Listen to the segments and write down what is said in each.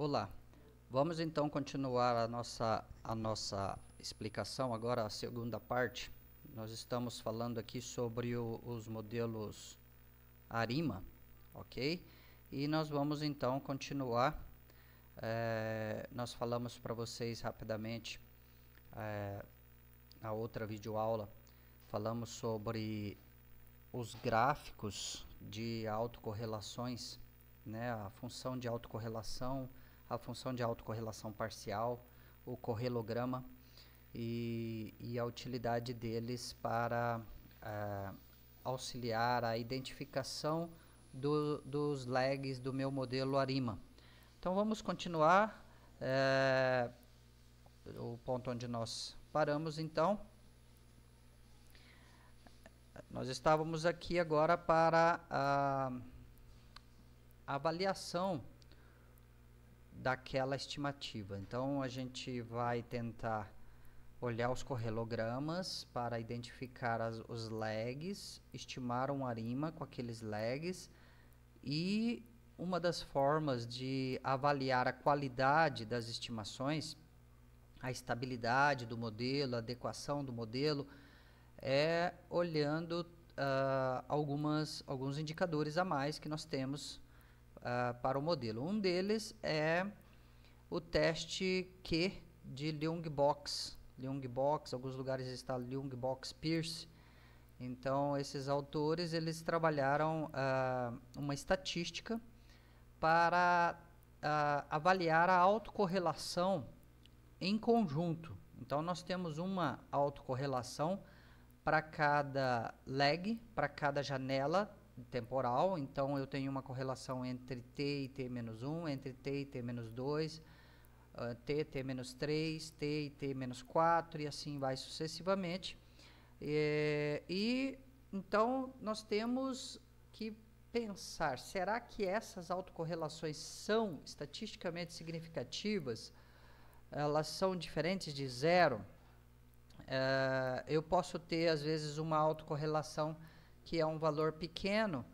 Olá. Vamos então continuar a nossa, a nossa explicação, agora a segunda parte. Nós estamos falando aqui sobre o, os modelos ARIMA, ok? E nós vamos então continuar. É, nós falamos para vocês rapidamente é, na outra videoaula, falamos sobre os gráficos de autocorrelações, né? a função de autocorrelação a função de autocorrelação parcial, o correlograma e, e a utilidade deles para uh, auxiliar a identificação do, dos lags do meu modelo ARIMA. Então vamos continuar é, o ponto onde nós paramos então. Nós estávamos aqui agora para a avaliação daquela estimativa. Então a gente vai tentar olhar os correlogramas para identificar as, os lags, estimar um arima com aqueles lags e uma das formas de avaliar a qualidade das estimações, a estabilidade do modelo, a adequação do modelo, é olhando uh, algumas, alguns indicadores a mais que nós temos uh, para o modelo. Um deles é o teste Q de Liung-Box. Leung box alguns lugares está box Pierce. Então, esses autores eles trabalharam uh, uma estatística para uh, avaliar a autocorrelação em conjunto. Então, nós temos uma autocorrelação para cada leg, para cada janela temporal, então eu tenho uma correlação entre t e t-1, menos entre t e t-2, uh, t, t-3, t e t-4 menos e assim vai sucessivamente. e então nós temos que pensar, será que essas autocorrelações são estatisticamente significativas? Elas são diferentes de zero? Uh, eu posso ter, às vezes, uma autocorrelação que é um valor pequeno,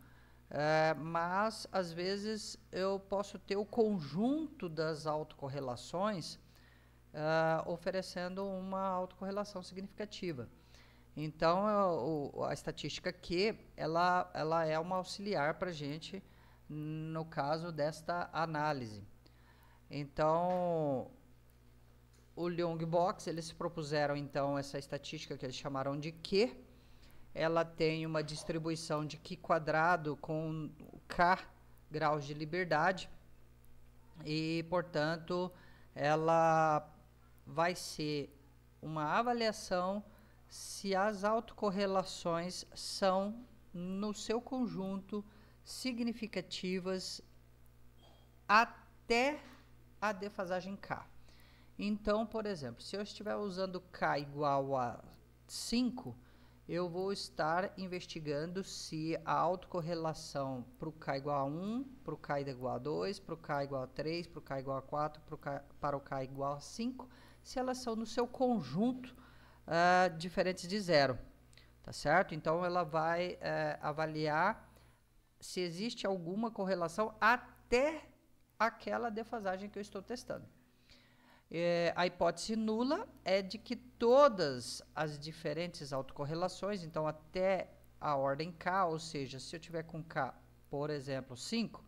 é, mas às vezes eu posso ter o conjunto das autocorrelações eh, oferecendo uma autocorrelação significativa. Então, eu, é a estatística Q ela, ela é uma auxiliar para a gente no caso desta análise. Então, o Leung Box, eles propuseram então essa estatística que eles chamaram de Q, ela tem uma distribuição de Q quadrado com K graus de liberdade e, portanto, ela vai ser uma avaliação se as autocorrelações são, no seu conjunto, significativas até a defasagem K. Então, por exemplo, se eu estiver usando K igual a 5, eu vou estar investigando se a autocorrelação para o K igual a 1, para o K igual a 2, para o K igual a 3, para o K igual a 4, pro K, para o K igual a 5, se elas são no seu conjunto uh, diferentes de zero, tá certo? Então, ela vai uh, avaliar se existe alguma correlação até aquela defasagem que eu estou testando. É, a hipótese nula é de que todas as diferentes autocorrelações, então até a ordem K, ou seja, se eu tiver com K, por exemplo, 5,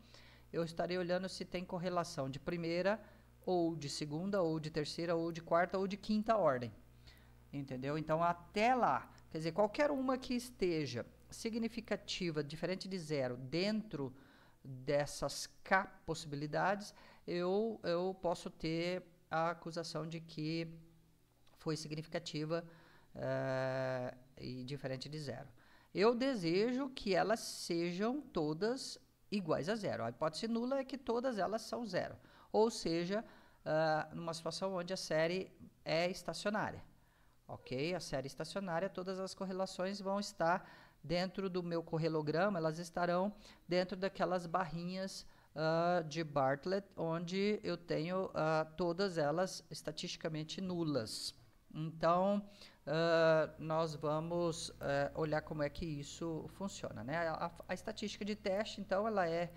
eu estarei olhando se tem correlação de primeira, ou de segunda, ou de terceira, ou de quarta, ou de quinta ordem. Entendeu? Então, até lá, quer dizer, qualquer uma que esteja significativa, diferente de zero, dentro dessas K possibilidades, eu, eu posso ter a acusação de que foi significativa uh, e diferente de zero. Eu desejo que elas sejam todas iguais a zero. A hipótese nula é que todas elas são zero. Ou seja, uh, numa situação onde a série é estacionária. Ok? A série estacionária, todas as correlações vão estar dentro do meu correlograma, elas estarão dentro daquelas barrinhas uh, de Bartlett, onde eu tenho uh, todas elas estatisticamente nulas. Então, uh, nós vamos eh, olhar como é que isso funciona. Né? A, a, estatística de teste, então, ela é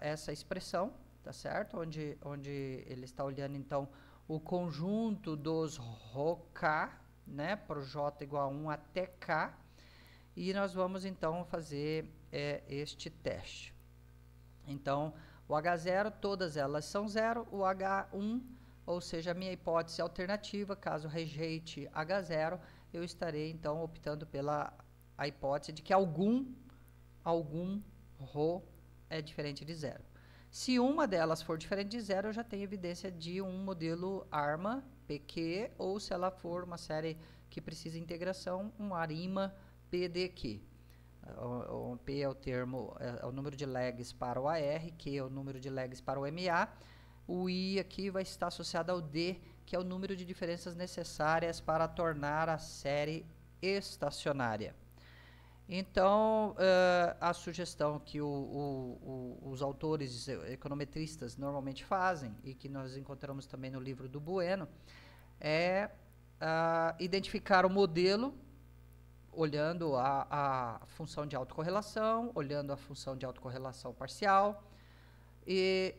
essa expressão, tá certo? Onde, onde ele está olhando, então, o conjunto dos ρk, né, Pro J igual a 1 até K, e nós vamos então fazer é, este teste. Então, o H0, todas elas são zero, o H1, ou seja, a minha hipótese alternativa, caso rejeite H0, eu estarei então optando pela a hipótese de que algum, algum rho é diferente de zero. Se uma delas for diferente de zero, eu já tenho evidência de um modelo ARMA, PQ, ou se ela for uma série que precisa integração, um ARIMA, PDQ. O, o P é o termo, é, é, o número de legs para o AR, Q é o número de legs para o MA. O I aqui vai estar associado ao D, que é o número de diferenças necessárias para tornar a série estacionária. Então, uh, a sugestão que o, o, o, os autores econometristas normalmente fazem, e que nós encontramos também no livro do Bueno, é uh, identificar o modelo olhando a, a função de autocorrelação, olhando a função de autocorrelação parcial, e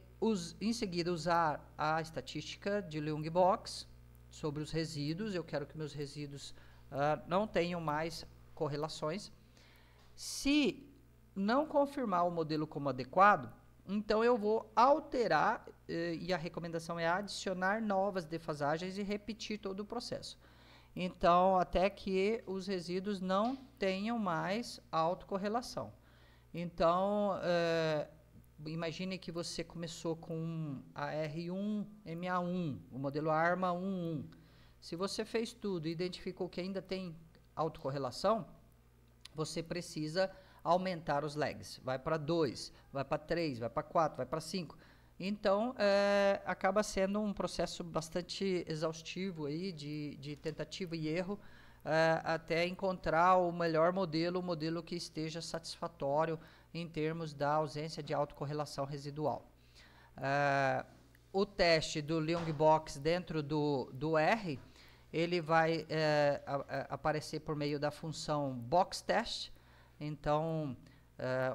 em seguida usar a estatística de Leung-Box sobre os resíduos. Eu quero que meus resíduos uh, não tenham mais correlações. Se não confirmar o modelo como adequado, então eu vou alterar, eh, e a recomendação é adicionar novas defasagens e repetir todo o processo. Então, até que os resíduos não tenham mais autocorrelação. Então, é, imagine que você começou com a R1MA1, o modelo ARMA 11. Se você fez tudo e identificou que ainda tem autocorrelação, você precisa aumentar os lags. Vai para 2, vai para 3, vai para 4, vai para 5. Então, é, acaba sendo um processo bastante exaustivo aí de, de tentativa e erro é, até encontrar o melhor modelo, o modelo que esteja satisfatório em termos da ausência de autocorrelação residual. É, o teste do Leung-Box dentro do, do R, ele vai a, a aparecer por meio da função box_test. Então,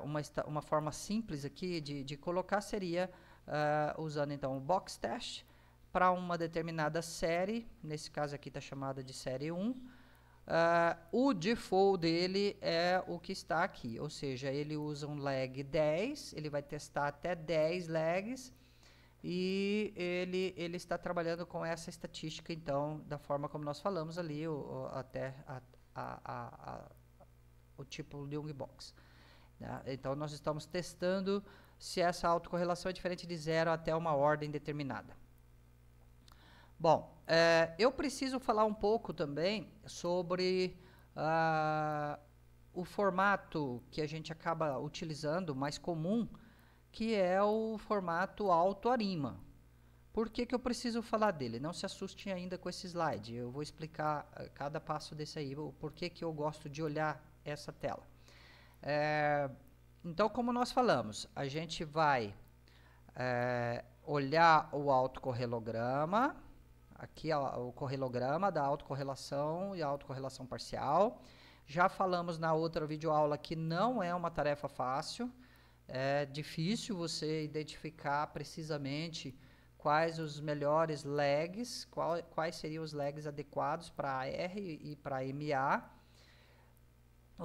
uma, uma forma simples aqui de, de colocar seria uh, usando então o box test para uma determinada série, nesse caso aqui está chamada de série 1. Uh, ah, o default dele é o que está aqui, ou seja, ele usa um lag 10, ele vai testar até 10 lags e ele, ele está trabalhando com essa estatística, então, da forma como nós falamos ali, o, o até a, a, a, o tipo de box. Né? Então, nós estamos testando se essa autocorrelação é diferente de zero até uma ordem determinada. Bom, é, eu preciso falar um pouco também sobre uh, o formato que a gente acaba utilizando, mais comum, que é o formato autoarima. Por que, que eu preciso falar dele? Não se assustem ainda com esse slide. Eu vou explicar ah, cada passo desse aí, o porquê que eu gosto de olhar essa tela. É, então, como nós falamos, a gente vai é, olhar o autocorrelograma, aqui ó, o correlograma da autocorrelação e autocorrelação parcial. Já falamos na outra videoaula que não é uma tarefa fácil, é difícil você identificar precisamente quais os melhores lags, qual, quais seriam os lags adequados para R e para MA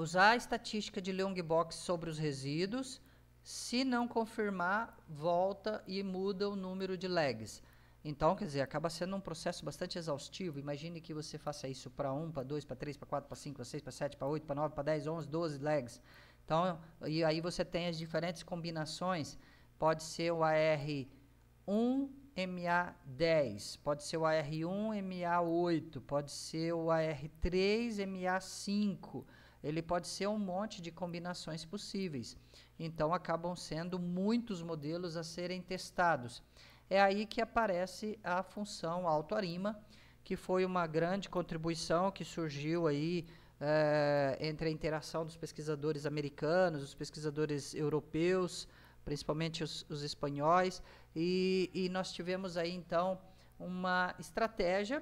usar a estatística de Leong-Box sobre os resíduos. Se não confirmar, volta e muda o número de legs. Então, quer dizer, acaba sendo um processo bastante exaustivo. Imagine que você faça isso para 1, para 2, para 3, para 4, para 5, para 6, para 7, para 8, para 9, para 10, 11, 12 legs. Então, e aí você tem as diferentes combinações. Pode ser o AR1 MA10, pode ser o AR1 MA8, pode ser o AR3 MA5 ele pode ser um monte de combinações possíveis. Então acabam sendo muitos modelos a serem testados. É aí que aparece a função autoarima, que foi uma grande contribuição que surgiu aí é, entre a interação dos pesquisadores americanos, dos pesquisadores europeus, principalmente os, os espanhóis, e, e nós tivemos aí então uma estratégia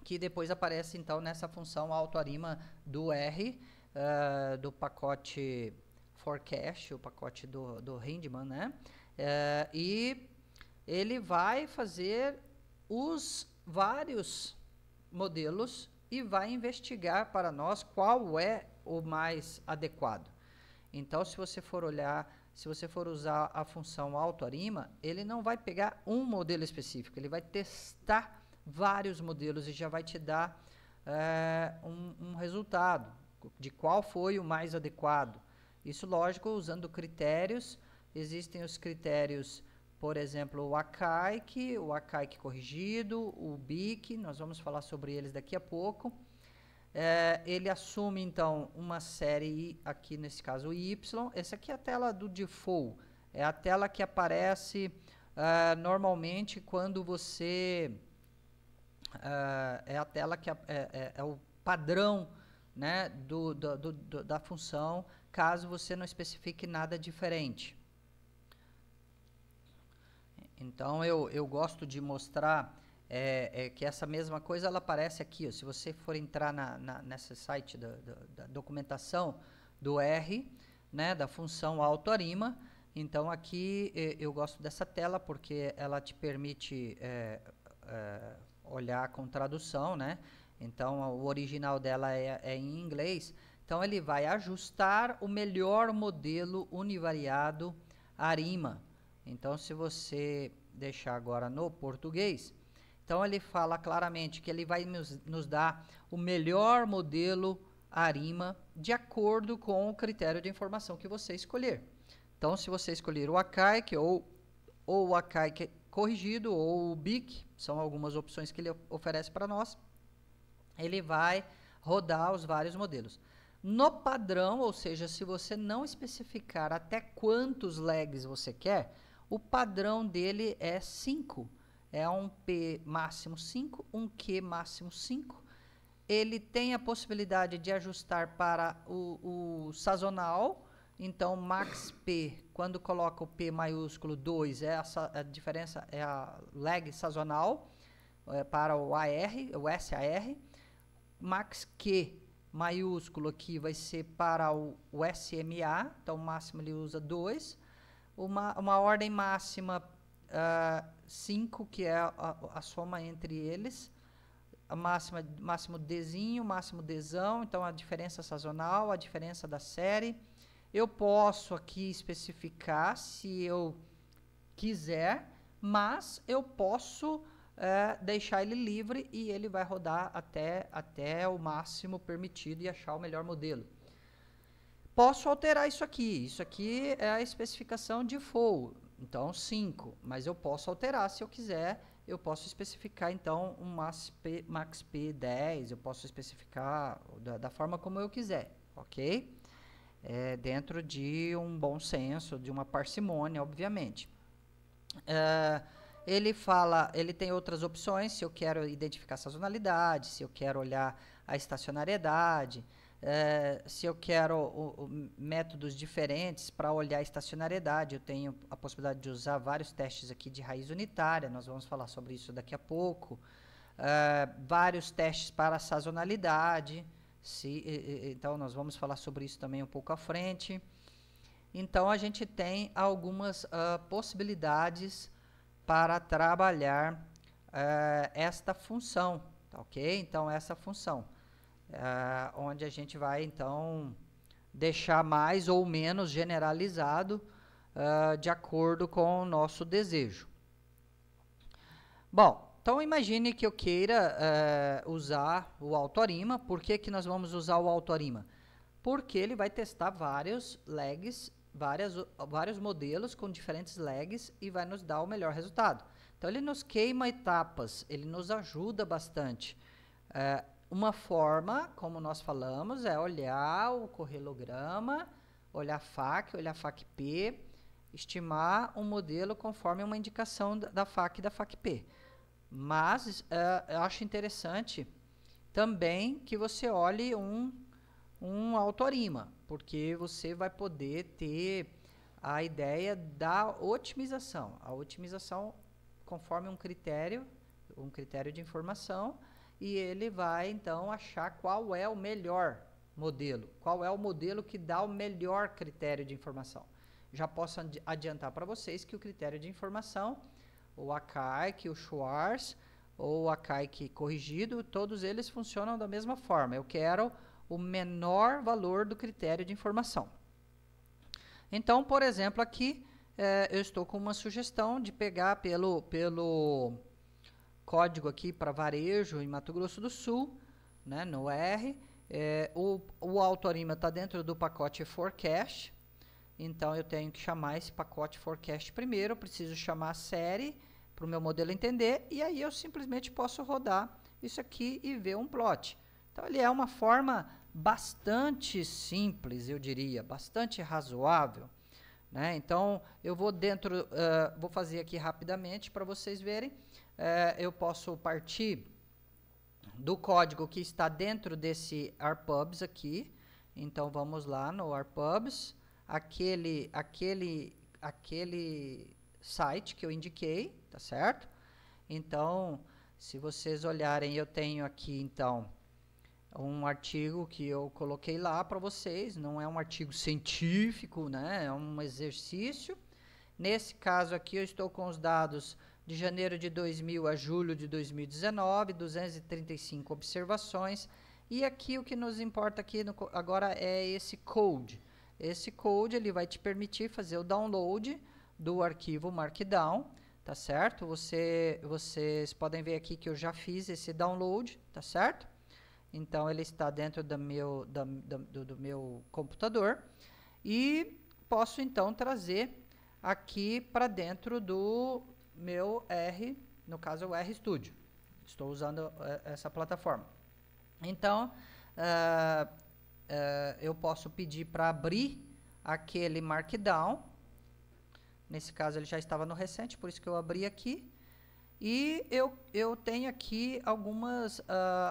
que depois aparece então nessa função autoarima do R, uh, do pacote forecast, o pacote do, do Hindman, né? Uh, e ele vai fazer os vários modelos e vai investigar para nós qual é o mais adequado. Então, se você for olhar, se você for usar a função autoarima, ele não vai pegar um modelo específico, ele vai testar vários modelos e já vai te dar é, um, um resultado de qual foi o mais adequado. Isso, lógico, usando critérios. Existem os critérios, por exemplo, o ACAIC, o ACAIC corrigido, o BIC, nós vamos falar sobre eles daqui a pouco. É, ele assume, então, uma série, aqui nesse caso o Y. Essa aqui é a tela do default, é a tela que aparece uh, normalmente quando você uh, é a tela que é, é, é o padrão né, do, do, do, da função, caso você não especifique nada diferente. Então, eu, eu gosto de mostrar é, é, que essa mesma coisa ela aparece aqui. Ó, se você for entrar na, na nesse site da, da, documentação do R, né, da função autoarima, então aqui eu gosto dessa tela porque ela te permite é, é olhar com tradução, né? Então, o original dela é, é em inglês. Então, ele vai ajustar o melhor modelo univariado ARIMA. Então, se você deixar agora no português, então ele fala claramente que ele vai nos, nos dar o melhor modelo ARIMA de acordo com o critério de informação que você escolher. Então, se você escolher o ACAIC ou, ou o ACAIC corrigido ou o BIC, são algumas opções que ele oferece para nós. Ele vai rodar os vários modelos. No padrão, ou seja, se você não especificar até quantos legs você quer, o padrão dele é 5. É um P máximo 5, um Q máximo 5. Ele tem a possibilidade de ajustar para o, o sazonal, então, max P, quando coloca o P maiúsculo 2, é a, a diferença é a lag sazonal é, para o AR, o SAR. Max Q maiúsculo aqui vai ser para o, o SMA, então o máximo ele usa 2. Uma, uma ordem máxima 5, uh, ah, que é a, a, soma entre eles. A máxima, máximo Dzinho, máximo Dzão, então a diferença sazonal, a diferença da série eu posso aqui especificar se eu quiser, mas eu posso é, deixar ele livre e ele vai rodar até, até o máximo permitido e achar o melhor modelo. Posso alterar isso aqui. Isso aqui é a especificação de FOU, então 5. Mas eu posso alterar se eu quiser. Eu posso especificar então um P, max P10. Eu posso especificar da, da forma como eu quiser, ok? é, dentro de um bom senso, de uma parcimônia, obviamente. É, ele fala, ele tem outras opções, se eu quero identificar sazonalidade, se eu quero olhar a estacionariedade, é, se eu quero o, o, métodos diferentes para olhar a estacionariedade, eu tenho a possibilidade de usar vários testes aqui de raiz unitária, nós vamos falar sobre isso daqui a pouco, é, vários testes para sazonalidade, se, então, nós vamos falar sobre isso também um pouco à frente. Então, a gente tem algumas uh, possibilidades para trabalhar uh, esta função, tá ok? Então, essa função, uh, onde a gente vai, então, deixar mais ou menos generalizado ah, de acordo com o nosso desejo. Bom, então imagine que eu queira eh, usar o autorima. Por que, que nós vamos usar o autorima? Porque ele vai testar vários lags, várias, vários modelos com diferentes lags e vai nos dar o melhor resultado. Então ele nos queima etapas, ele nos ajuda bastante. Eh, uma forma, como nós falamos, é olhar o correlograma, olhar FAC, olhar FAQ-P, estimar um modelo conforme uma indicação da, FAC e da FACp. p mas uh, eu acho interessante também que você olhe um, um autorima, porque você vai poder ter a ideia da otimização. A otimização conforme um critério, um critério de informação, e ele vai então achar qual é o melhor modelo, qual é o modelo que dá o melhor critério de informação. Já posso adiantar para vocês que o critério de informação o ACAIC, o Schwarz ou o ACAIC corrigido, todos eles funcionam da mesma forma. Eu quero o menor valor do critério de informação. Então, por exemplo, aqui é, eu estou com uma sugestão de pegar pelo, pelo código aqui para varejo em Mato Grosso do Sul, né, no R. É, o, o Autorima está dentro do pacote Forecast. Então eu tenho que chamar esse pacote forecast primeiro, eu preciso chamar a série para o meu modelo entender e aí eu simplesmente posso rodar isso aqui e ver um plot. Então ele é uma forma bastante simples, eu diria, bastante razoável. Né? Então eu vou dentro, uh, vou fazer aqui rapidamente para vocês verem. Uh, eu posso partir do código que está dentro desse RPubs aqui. Então vamos lá no RPubs aquele, aquele, aquele site que eu indiquei, tá certo? Então, se vocês olharem, eu tenho aqui então um artigo que eu coloquei lá para vocês, não é um artigo científico, né? É um exercício. Nesse caso aqui eu estou com os dados de janeiro de 2000 a julho de 2019, 235 observações. E aqui o que nos importa aqui no, agora é esse code. Esse code ele vai te permitir fazer o download do arquivo Markdown, tá certo? Você, vocês podem ver aqui que eu já fiz esse download, tá certo? Então ele está dentro do meu, da, da, do, do meu computador e posso então trazer aqui para dentro do meu R, no caso o R Studio. Estou usando eh, essa plataforma. Então, uh, uh, eu posso pedir para abrir aquele markdown. Nesse caso, ele já estava no recente, por isso que eu abri aqui. E eu, eu tenho aqui algumas uh,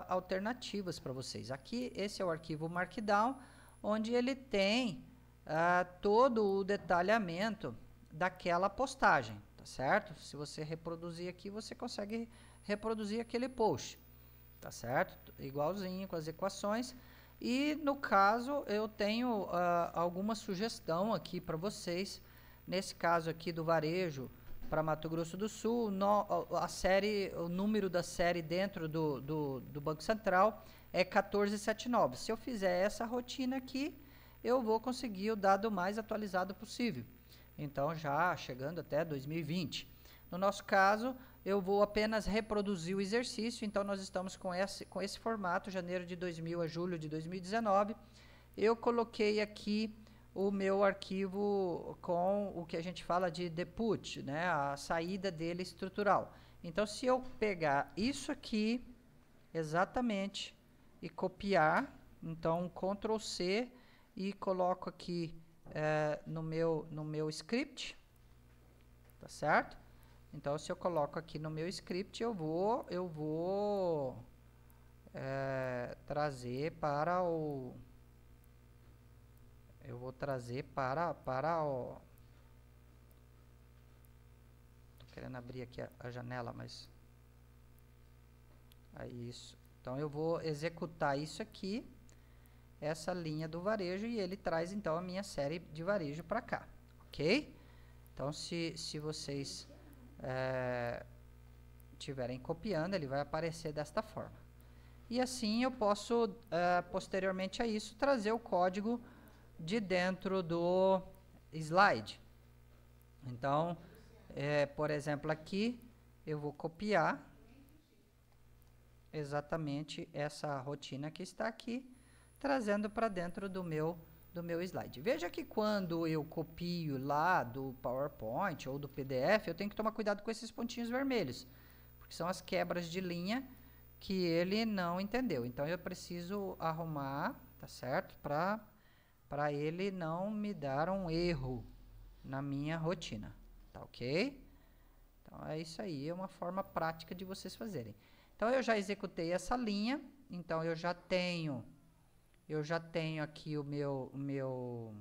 alternativas para vocês. Aqui, esse é o arquivo Markdown, onde ele tem uh, todo o detalhamento daquela postagem, tá certo? Se você reproduzir aqui, você consegue reproduzir aquele post, tá certo? Igualzinho com as equações. E, no caso, eu tenho uh, alguma sugestão aqui para vocês. Nesse caso aqui do varejo para Mato Grosso do Sul, no, a série, o número da série dentro do, do, do Banco Central é 1479. Se eu fizer essa rotina aqui, eu vou conseguir o dado mais atualizado possível. Então, já chegando até 2020. No nosso caso, eu vou apenas reproduzir o exercício, então nós estamos com esse, com esse formato, janeiro de 2000 a julho de 2019. Eu coloquei aqui o meu arquivo com o que a gente fala de deput, né, a saída dele estrutural. Então, se eu pegar isso aqui, exatamente, e copiar, então, Ctrl C, e coloco aqui é, no, meu, no meu script, tá certo? Então, se eu coloco aqui no meu script, eu vou, eu vou é, trazer para o, eu vou trazer para, para o, tô querendo abrir aqui a, a janela, mas é isso. Então, eu vou executar isso aqui, essa linha do varejo, e ele traz então a minha série de varejo para cá, ok? Então, se, se vocês é, tiverem copiando, ele vai aparecer desta forma. E assim eu posso, uh, posteriormente a isso, trazer o código de dentro do slide. Então, é, por exemplo, aqui eu vou copiar exatamente essa rotina que está aqui, trazendo para dentro do meu do meu slide. Veja que quando eu copio lá do PowerPoint ou do PDF, eu tenho que tomar cuidado com esses pontinhos vermelhos, porque são as quebras de linha que ele não entendeu. Então eu preciso arrumar, tá certo? Para para ele não me dar um erro na minha rotina, tá OK? Então é isso aí, é uma forma prática de vocês fazerem. Então eu já executei essa linha, então eu já tenho eu já tenho aqui o meu, o meu,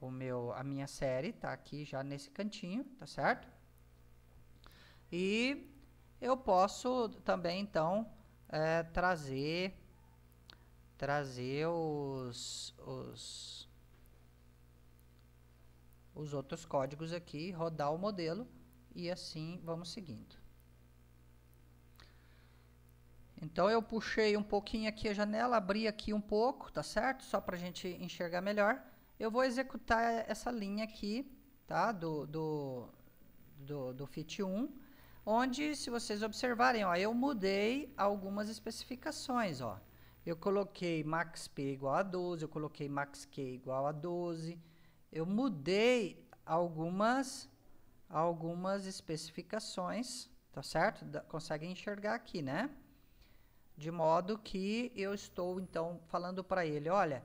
o meu, a minha série, tá aqui já nesse cantinho, tá certo? E eu posso também então é, trazer, trazer os, os, os outros códigos aqui, rodar o modelo e assim vamos seguindo. Então eu puxei um pouquinho aqui a janela, abri aqui um pouco, tá certo? Só para a gente enxergar melhor. Eu vou executar essa linha aqui, tá? Do, do, do, do fit 1, onde se vocês observarem, ó, eu mudei algumas especificações, ó. Eu coloquei max p igual a 12, eu coloquei max q igual a 12. Eu mudei algumas algumas especificações, tá certo? Da, conseguem enxergar aqui, né? De modo que eu estou então falando para ele: olha,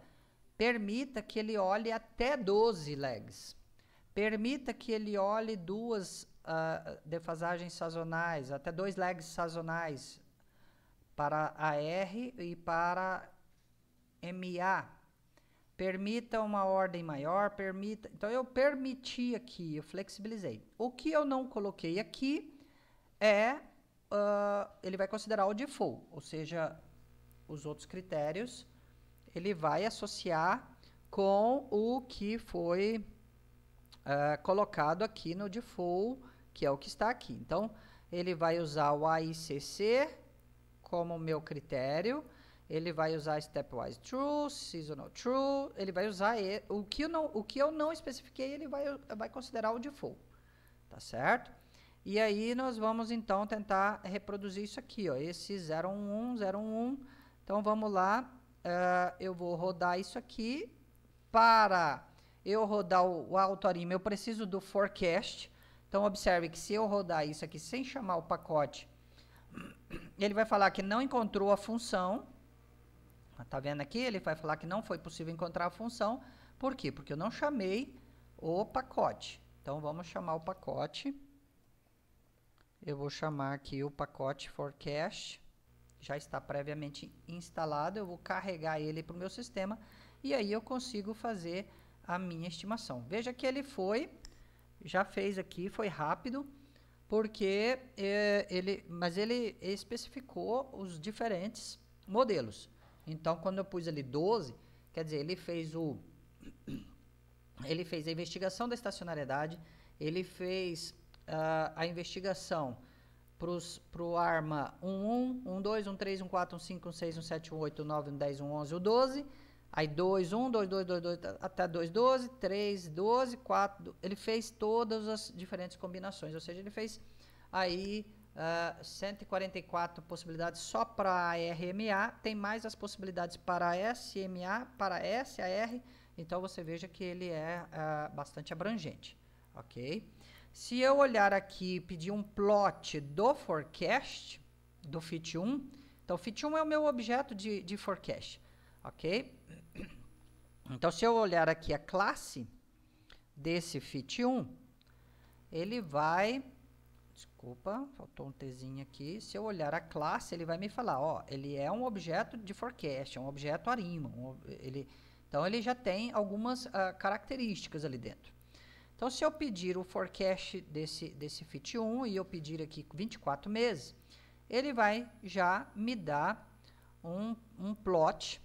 permita que ele olhe até 12 legs. Permita que ele olhe duas uh, defasagens sazonais, até dois legs sazonais para a R e para MA. Permita uma ordem maior, permita. Então eu permiti aqui, eu flexibilizei. O que eu não coloquei aqui é uh, ele vai considerar o default, ou seja, os outros critérios, ele vai associar com o que foi uh, colocado aqui no default, que é o que está aqui. Então, ele vai usar o AICC como meu critério, ele vai usar stepwise true, seasonal true, ele vai usar o, que eu não, o que eu não especifiquei, ele vai, vai considerar o default, tá certo? E aí nós vamos então tentar reproduzir isso aqui, ó, esse 011, 011. Então vamos lá, uh, eu vou rodar isso aqui. Para eu rodar o, o Autorim, eu preciso do forecast. Então observe que se eu rodar isso aqui sem chamar o pacote, ele vai falar que não encontrou a função. Ah, tá vendo aqui? Ele vai falar que não foi possível encontrar a função. Por quê? Porque eu não chamei o pacote. Então vamos chamar o pacote eu vou chamar aqui o pacote forecast, já está previamente instalado, eu vou carregar ele para o meu sistema e aí eu consigo fazer a minha estimação. Veja que ele foi, já fez aqui, foi rápido, porque é, ele, mas ele especificou os diferentes modelos. Então, quando eu pus ali 12, quer dizer, ele fez o ele fez a investigação da estacionariedade, ele fez uh, a investigação para o ARMA 11, 12, 13, 14, 15, 16, 17, 18, 9, 10, 11, 12. Aí 2, 1, 2, 2, 2, 2, até 2, 12, 3, 12, 4. Ele fez todas as diferentes combinações. Ou seja, ele fez aí uh, ah, 144 possibilidades só para a RMA. Tem mais as possibilidades para SMA, para SAR. Então você veja que ele é uh, bastante abrangente. Ok? Ok? Se eu olhar aqui e pedir um plot do forecast, do fit 1, então fit 1 é o meu objeto de, de forecast, ok? Então, se eu olhar aqui a classe desse fit 1, ele vai... Desculpa, faltou um Tzinho aqui. Se eu olhar a classe, ele vai me falar, ó, ele é um objeto de forecast, é um objeto Arima. Um, ele, então, ele já tem algumas uh, características ali dentro. Então, se eu pedir o forecast desse, desse FIT 1 e eu pedir aqui 24 meses, ele vai já me dar um, um plot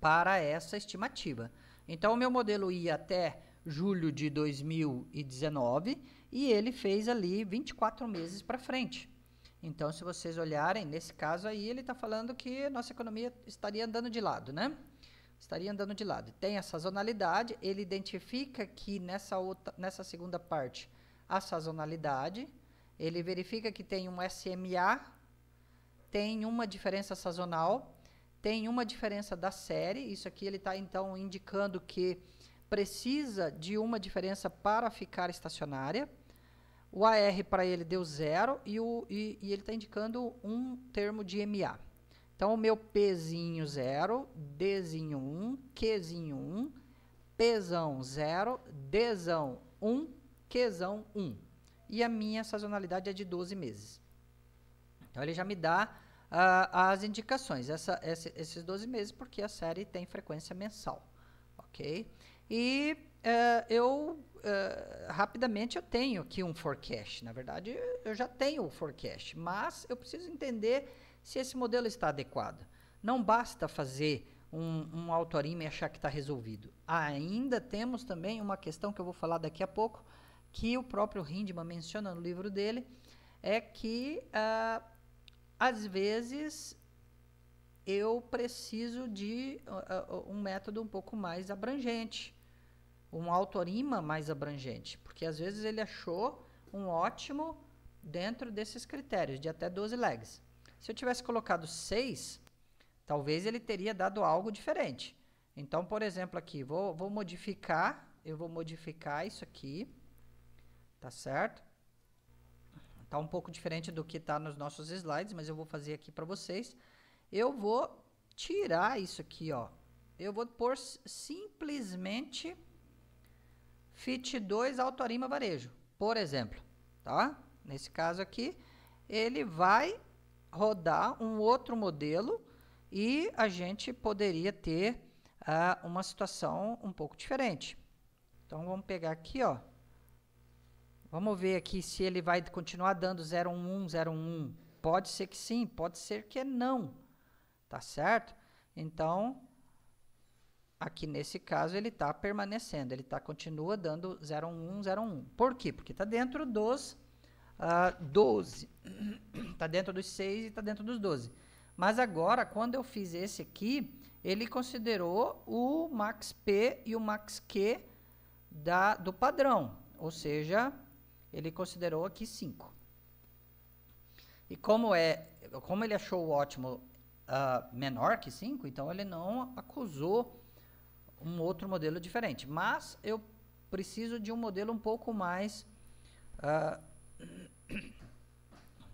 para essa estimativa. Então, o meu modelo ia até julho de 2019 e ele fez ali 24 meses para frente. Então, se vocês olharem, nesse caso aí, ele está falando que nossa economia estaria andando de lado, né? estaria andando de lado. Tem a sazonalidade, ele identifica que nessa, outra, nessa segunda parte a sazonalidade, ele verifica que tem um SMA, tem uma diferença sazonal, tem uma diferença da série, isso aqui ele está então indicando que precisa de uma diferença para ficar estacionária. O AR para ele deu zero e, o, e, e ele está indicando um termo de MA. Então, o meu Pzinho 0, Dzinho 1, um, Qzinho 1, um, Pzão 0, Dzão 1, um, Qzão 1. Um. E a minha sazonalidade é de 12 meses. Então, ele já me dá uh, as indicações, essa, esse, esses 12 meses, porque a série tem frequência mensal. Ok? E uh, eu, uh, rapidamente, eu tenho aqui um forecast. Na verdade, eu já tenho o forecast, mas eu preciso entender se esse modelo está adequado. Não basta fazer um, um autorima e achar que está resolvido. Ainda temos também uma questão que eu vou falar daqui a pouco, que o próprio Hindman menciona no livro dele, é que ah, às vezes eu preciso de uh, um método um pouco mais abrangente, um autorima mais abrangente, porque às vezes ele achou um ótimo dentro desses critérios de até 12 legs. Se eu tivesse colocado 6, talvez ele teria dado algo diferente. Então, por exemplo, aqui, vou, vou modificar, eu vou modificar isso aqui, tá certo? Tá um pouco diferente do que está nos nossos slides, mas eu vou fazer aqui para vocês. Eu vou tirar isso aqui, ó. Eu vou pôr simplesmente fit 2 Autorima Varejo, por exemplo, tá? Nesse caso aqui, ele vai rodar um outro modelo e a gente poderia ter ah, uma situação um pouco diferente. Então vamos pegar aqui, ó. Vamos ver aqui se ele vai continuar dando 011, 01. Pode ser que sim, pode ser que não. Tá certo? Então, aqui nesse caso ele está permanecendo, ele tá, continua dando 0101. Por quê? Porque está dentro dos uh, ah, 12. Está dentro dos 6 e está dentro dos 12. Mas agora, quando eu fiz esse aqui, ele considerou o max P e o max Q da, do padrão. Ou seja, ele considerou aqui 5. E como, é, como ele achou o ótimo uh, menor que 5, então ele não acusou um outro modelo diferente. Mas eu preciso de um modelo um pouco mais. Uh,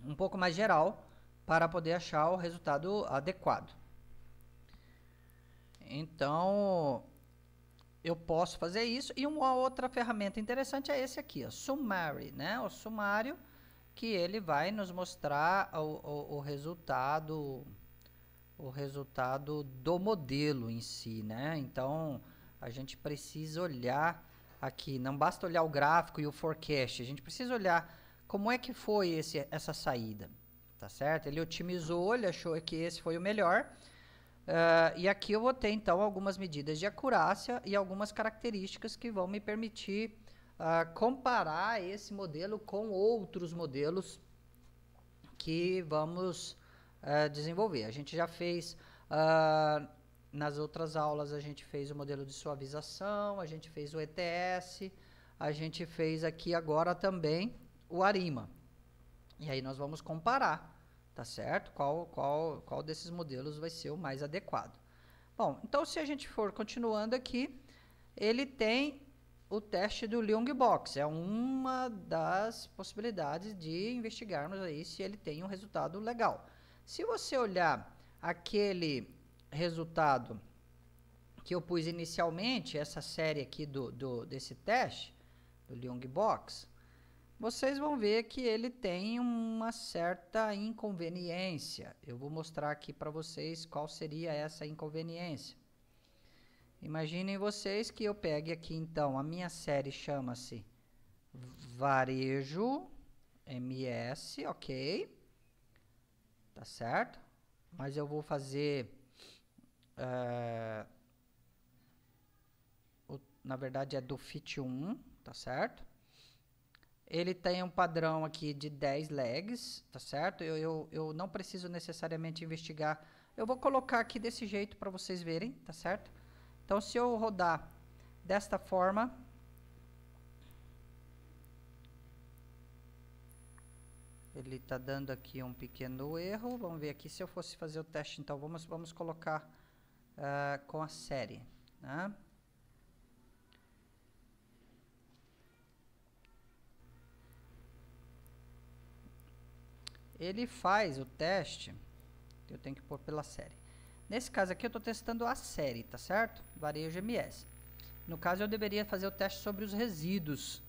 um pouco mais geral para poder achar o resultado adequado. Então, eu posso fazer isso. E uma outra ferramenta interessante é esse aqui, o Summary, né? O sumário que ele vai nos mostrar o, o, o, resultado o resultado do modelo em si, né? Então, a gente precisa olhar aqui, não basta olhar o gráfico e o forecast, a gente precisa olhar como é que foi esse, essa saída? Tá certo? Ele otimizou, ele achou que esse foi o melhor. Uh, e aqui eu vou ter, então, algumas medidas de acurácia e algumas características que vão me permitir uh, comparar esse modelo com outros modelos que vamos uh, desenvolver. A gente já fez, nas outras aulas, a gente fez o modelo de suavização, a gente fez o ETS, a gente fez aqui agora também o Arima. E aí nós vamos comparar, tá certo? Qual, qual, qual desses modelos vai ser o mais adequado. Bom, então se a gente for continuando aqui, ele tem o teste do Leung-Box. É uma das possibilidades de investigarmos aí se ele tem um resultado legal. Se você olhar aquele resultado que eu pus inicialmente, essa série aqui do, do desse teste, do Leung-Box, vocês vão ver que ele tem uma certa inconveniência. Eu vou mostrar aqui para vocês qual seria essa inconveniência. Imaginem vocês que eu pegue aqui então, a minha série chama-se Varejo MS, ok? Tá certo? Mas eu vou fazer... Eh, o, na verdade é do FIT 1, tá certo? Ele tem um padrão aqui de 10 legs, tá certo? Eu, eu, eu não preciso necessariamente investigar. Eu vou colocar aqui desse jeito para vocês verem, tá certo? Então, se eu rodar desta forma... Ele está dando aqui um pequeno erro. Vamos ver aqui se eu fosse fazer o teste. Então, vamos, vamos colocar uh, com a série. Né? ele faz o teste, eu tenho que pôr pela série. Nesse caso aqui eu estou testando a série, tá certo? Varejo MS. No caso eu deveria fazer o teste sobre os resíduos,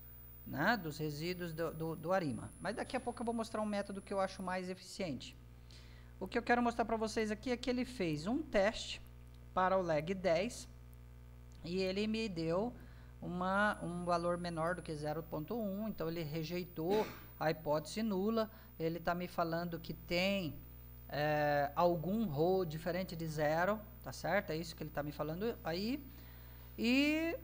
né? Dos resíduos do, do, do Arima. Mas daqui a pouco eu vou mostrar um método que eu acho mais eficiente. O que eu quero mostrar para vocês aqui é que ele fez um teste para o lag 10 e ele me deu uma, um valor menor do que 0.1, então ele rejeitou a hipótese nula. Ele está me falando que tem é, algum rho diferente de zero, tá certo? É isso que ele está me falando aí. E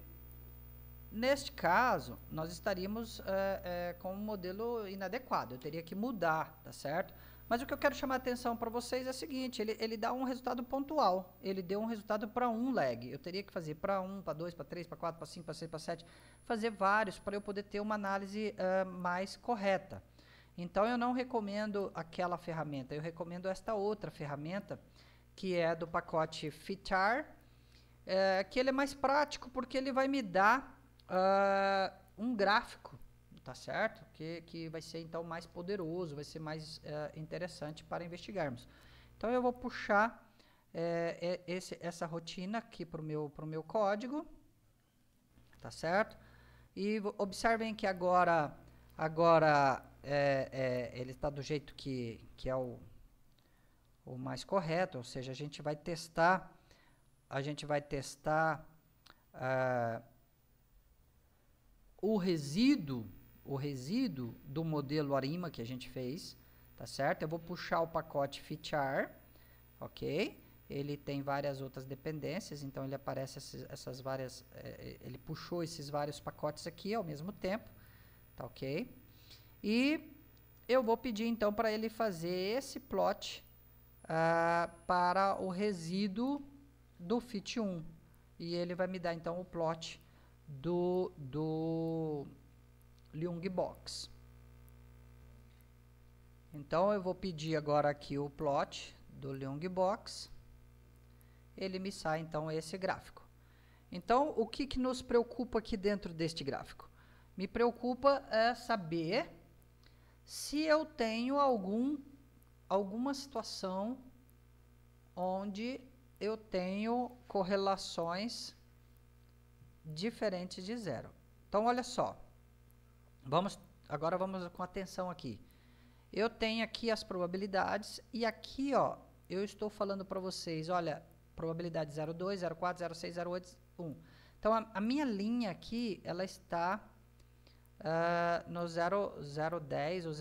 neste caso, nós estaríamos é, é, com um modelo inadequado. Eu teria que mudar, tá certo? Mas o que eu quero chamar a atenção para vocês é o seguinte: ele, ele dá um resultado pontual. Ele deu um resultado para um lag. Eu teria que fazer para um, para dois, para três, para quatro, para cinco, para seis, para sete, fazer vários para eu poder ter uma análise uh, mais correta. Então eu não recomendo aquela ferramenta, eu recomendo esta outra ferramenta que é do pacote Fitar, que ele é mais prático porque ele vai me dar uh, um gráfico tá certo? Que, que vai ser então mais poderoso, vai ser mais é, interessante para investigarmos. Então eu vou puxar é, esse, essa rotina aqui para o meu, pro meu código, tá certo? E observem que agora, agora é, ele está do jeito que, que é o, o mais correto, ou seja, a gente vai testar, a gente vai testar uh, o resíduo o resíduo do modelo ARIMA que a gente fez, tá certo? Eu vou puxar o pacote FitChar, ok? Ele tem várias outras dependências, então ele aparece essas várias, eh, eh, ele puxou esses vários pacotes aqui ao mesmo tempo, tá ok? E eu vou pedir então para ele fazer esse plot uh, para o resíduo do fit 1 e ele vai me dar então o plot do, do Leung Box. Então eu vou pedir agora aqui o plot do Leung Box. Ele me sai então esse gráfico. Então o que, que nos preocupa aqui dentro deste gráfico? Me preocupa é saber se eu tenho algum, alguma situação onde eu tenho correlações diferentes de zero. Então, olha só. Vamos agora vamos com atenção aqui. Eu tenho aqui as probabilidades e aqui, ó, eu estou falando para vocês, olha, probabilidade 02, 04, 06, 08, 1. Então a, a minha linha aqui, ela está uh, no 0010 ou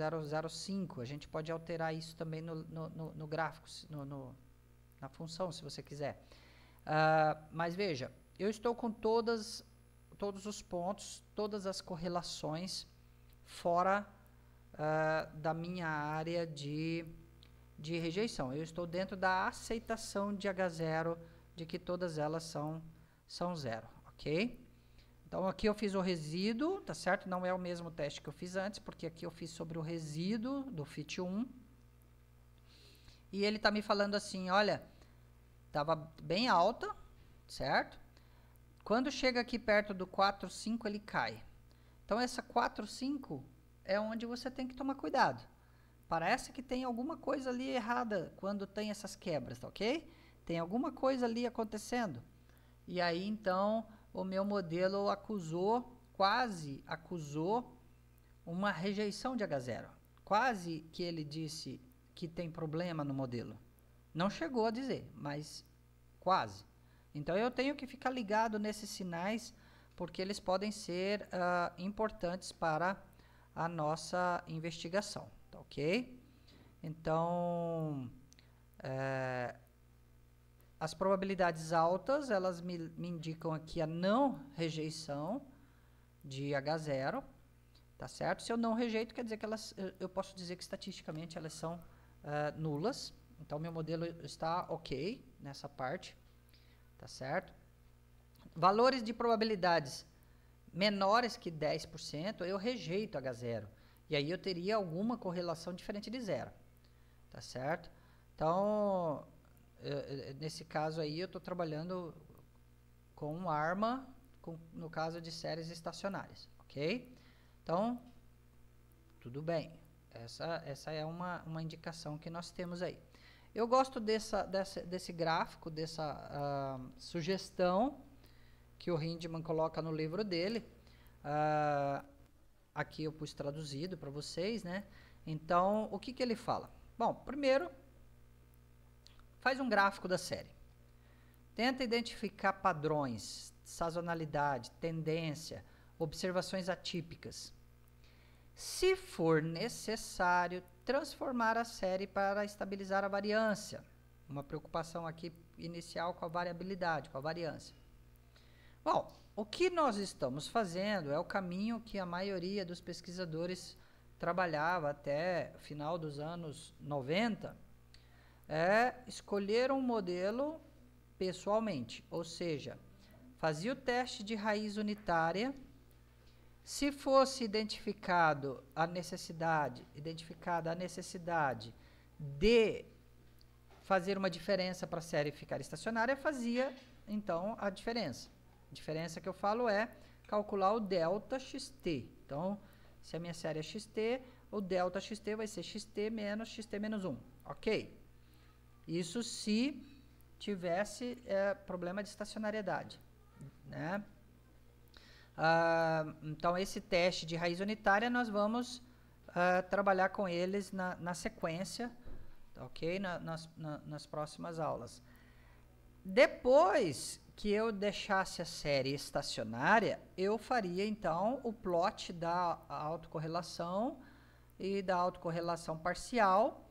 005. A gente pode alterar isso também no, no, no, no gráfico, no, no, na função, se você quiser. Uh, mas veja, eu estou com todas, todos os pontos, todas as correlações fora uh, da minha área de, de rejeição. Eu estou dentro da aceitação de H0, de que todas elas são, são zero, ok? Então, aqui eu fiz o resíduo, tá certo? Não é o mesmo teste que eu fiz antes, porque aqui eu fiz sobre o resíduo do FIT 1. E ele tá me falando assim, olha, tava bem alta, certo? Quando chega aqui perto do 4, 5, ele cai. Então, essa 4, 5 é onde você tem que tomar cuidado. Parece que tem alguma coisa ali errada quando tem essas quebras, tá ok? Tem alguma coisa ali acontecendo. E aí, então, o meu modelo acusou, quase acusou, uma rejeição de H0. Quase que ele disse que tem problema no modelo. Não chegou a dizer, mas quase. Então, eu tenho que ficar ligado nesses sinais porque eles podem ser uh, importantes para a nossa investigação, tá ok? Então, é, as probabilidades altas, elas me, me indicam aqui a não rejeição de H0, tá certo? Se eu não rejeito, quer dizer que elas, eu posso dizer que estatisticamente elas são uh, nulas, então meu modelo está ok nessa parte, tá certo? Valores de probabilidades menores que 10%, eu rejeito H0. E aí eu teria alguma correlação diferente de zero. Tá certo? Então, eu, eh, eh, nesse caso aí, eu estou trabalhando com arma, com, no caso de séries estacionárias. Ok? Então, tudo bem. Essa, essa é uma, uma indicação que nós temos aí. Eu gosto dessa, dessa desse gráfico, dessa uh, sugestão que o Hindman coloca no livro dele. Uh, aqui eu pus traduzido para vocês, né? Então, o que, que ele fala? Bom, primeiro, faz um gráfico da série. Tenta identificar padrões, sazonalidade, tendência, observações atípicas. Se for necessário, transformar a série para estabilizar a variância. Uma preocupação aqui inicial com a variabilidade, com a variância. Bom, o que nós estamos fazendo é o caminho que a maioria dos pesquisadores trabalhava até final dos anos 90, é escolher um modelo pessoalmente, ou seja, fazia o teste de raiz unitária, se fosse identificado a necessidade, identificada a necessidade de fazer uma diferença para a série ficar estacionária, fazia então a diferença diferença que eu falo é calcular o delta xt. Então, se a minha série é xt, o delta xt vai ser xt menos xt menos 1. Ok. Isso se tivesse é, problema de estacionariedade. Né? Ah, então, esse teste de raiz unitária, nós vamos ah, trabalhar com eles na, na sequência, ok? Na, nas, na, nas próximas aulas. Depois que eu deixasse a série estacionária, eu faria então o plot da autocorrelação e da autocorrelação parcial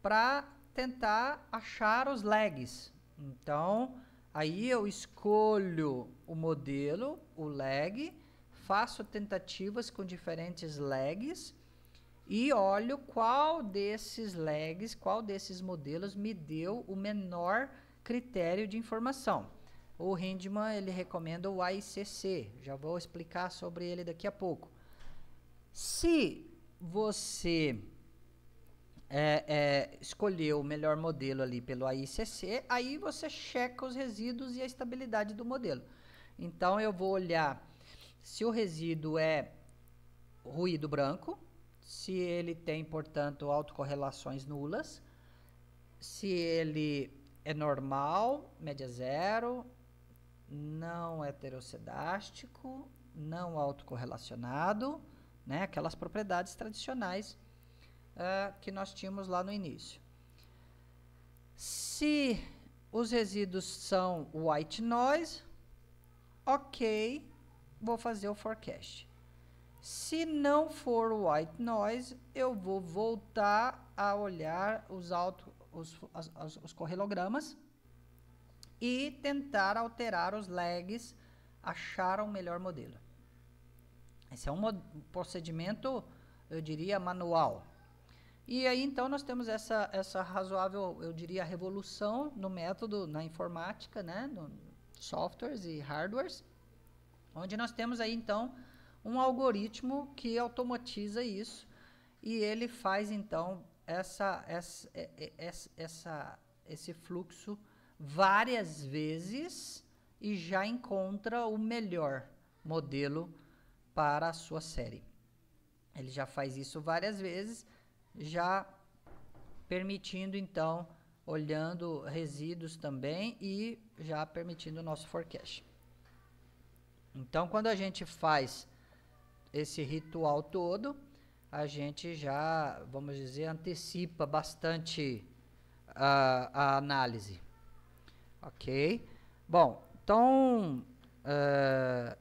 para tentar achar os lags. Então, aí eu escolho o modelo, o lag, faço tentativas com diferentes lags e olho qual desses lags, qual desses modelos me deu o menor critério de informação. O Hindman ele recomenda o ICC, já vou explicar sobre ele daqui a pouco. Se você é, é, escolheu o melhor modelo ali pelo ICC, aí você checa os resíduos e a estabilidade do modelo. Então eu vou olhar se o resíduo é ruído branco, se ele tem, portanto, autocorrelações nulas, se ele é normal, média zero, não heterocedástico, não autocorrelacionado, né? aquelas propriedades tradicionais uh, que nós tínhamos lá no início. Se os resíduos são white noise, ok, vou fazer o forecast. Se não for white noise, eu vou voltar a olhar os auto os, os correlogramas e tentar alterar os lags, achar um melhor modelo. Esse é um procedimento, eu diria, manual. E aí, então, nós temos essa, essa razoável, eu diria, revolução no método, na informática, né? No softwares e hardwares, onde nós temos aí, então, um algoritmo que automatiza isso e ele faz, então, essa, essa, é, é, essa, essa, esse fluxo várias vezes e já encontra o melhor modelo para a sua série. Ele já faz isso várias vezes, já permitindo então, olhando resíduos também e já permitindo o nosso forecast. Então, quando a gente faz esse ritual todo, a gente já, vamos dizer, antecipa bastante a, a análise. Ok? Bom, então, uh,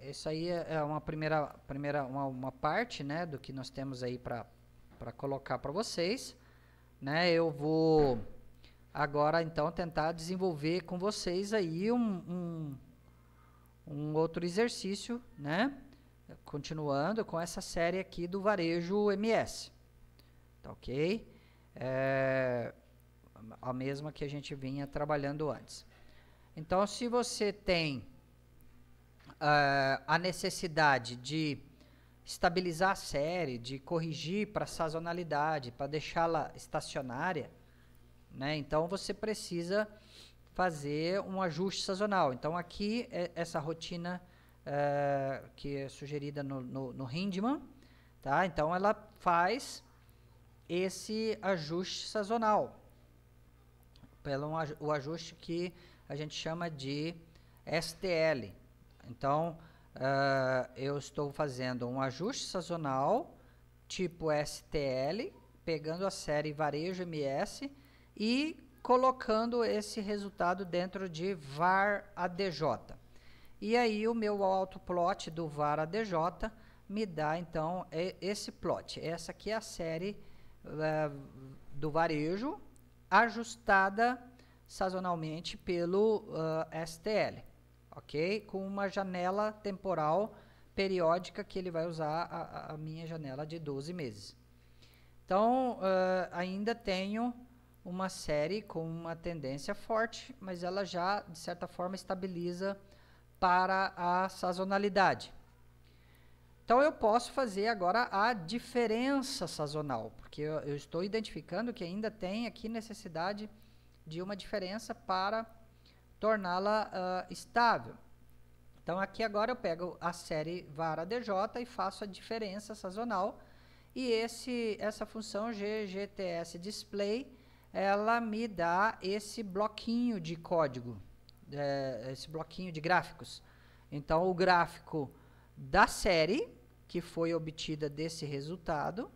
isso aí é, é uma primeira, primeira uma, uma parte né, do que nós temos aí para colocar para vocês. Né? Eu vou agora, então, tentar desenvolver com vocês aí um, um, um outro exercício, né? continuando com essa série aqui do varejo MS. Tá ok? É a mesma que a gente vinha trabalhando antes. Então, se você tem uh, a necessidade de estabilizar a série, de corrigir para sazonalidade, para deixá-la estacionária, né? então você precisa fazer um ajuste sazonal. Então, aqui é essa rotina eh, que é sugerida no, no, no Hindman, tá? Então ela faz esse ajuste sazonal, pelo um, o ajuste que a gente chama de STL. Então eh, eu estou fazendo um ajuste sazonal tipo STL, pegando a série varejo MS e colocando esse resultado dentro de var ADJ. E aí o meu autoplot do VARA DJ me dá, então, esse plot. Essa aqui é a série uh, do varejo, ajustada sazonalmente pelo uh, eh, STL, ok? Com uma janela temporal periódica que ele vai usar a, a minha janela de 12 meses. Então, uh, ainda tenho uma série com uma tendência forte, mas ela já, de certa forma, estabiliza para a sazonalidade. Então eu posso fazer agora a diferença sazonal, porque eu, eu estou identificando que ainda tem aqui necessidade de uma diferença para torná-la uh, estável. Então aqui agora eu pego a série vara dj e faço a diferença sazonal e esse essa função ggts display ela me dá esse bloquinho de código é, esse bloquinho de gráficos. Então, o gráfico da série que foi obtida desse resultado.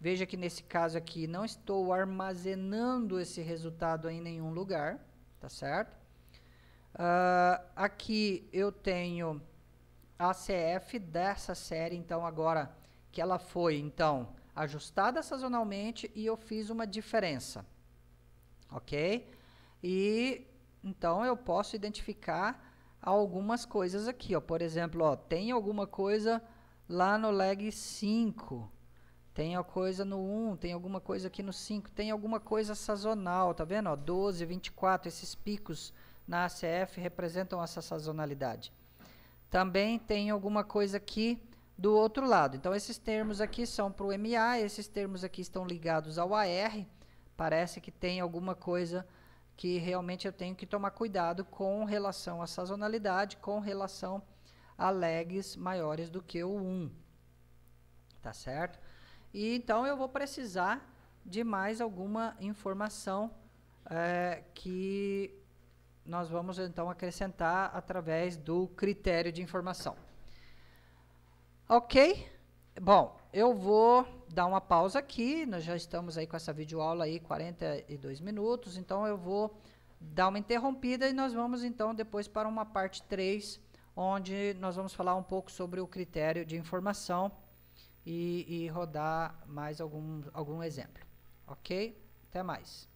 Veja que nesse caso aqui não estou armazenando esse resultado em nenhum lugar, tá certo? Uh, aqui eu tenho a CF dessa série, então agora que ela foi então ajustada sazonalmente e eu fiz uma diferença, ok? E então eu posso identificar algumas coisas aqui, ó. Por exemplo, ó, tem alguma coisa lá no leg 5. Tem a coisa no 1, tem alguma coisa aqui no 5, tem alguma coisa sazonal, tá vendo? Ó, 12, 24, esses picos na ACF representam essa sazonalidade. Também tem alguma coisa aqui do outro lado. Então, esses termos aqui são para o MA, esses termos aqui estão ligados ao AR. Parece que tem alguma coisa que realmente eu tenho que tomar cuidado com relação à sazonalidade, com relação a legs maiores do que o 1. Tá certo? E então eu vou precisar de mais alguma informação é, que nós vamos então acrescentar através do critério de informação. Ok? Bom, eu vou dar uma pausa aqui, nós já estamos aí com essa videoaula aí, 42 minutos, então eu vou dar uma interrompida e nós vamos então depois para uma parte 3, onde nós vamos falar um pouco sobre o critério de informação e, e rodar mais algum, algum exemplo. Ok? Até mais.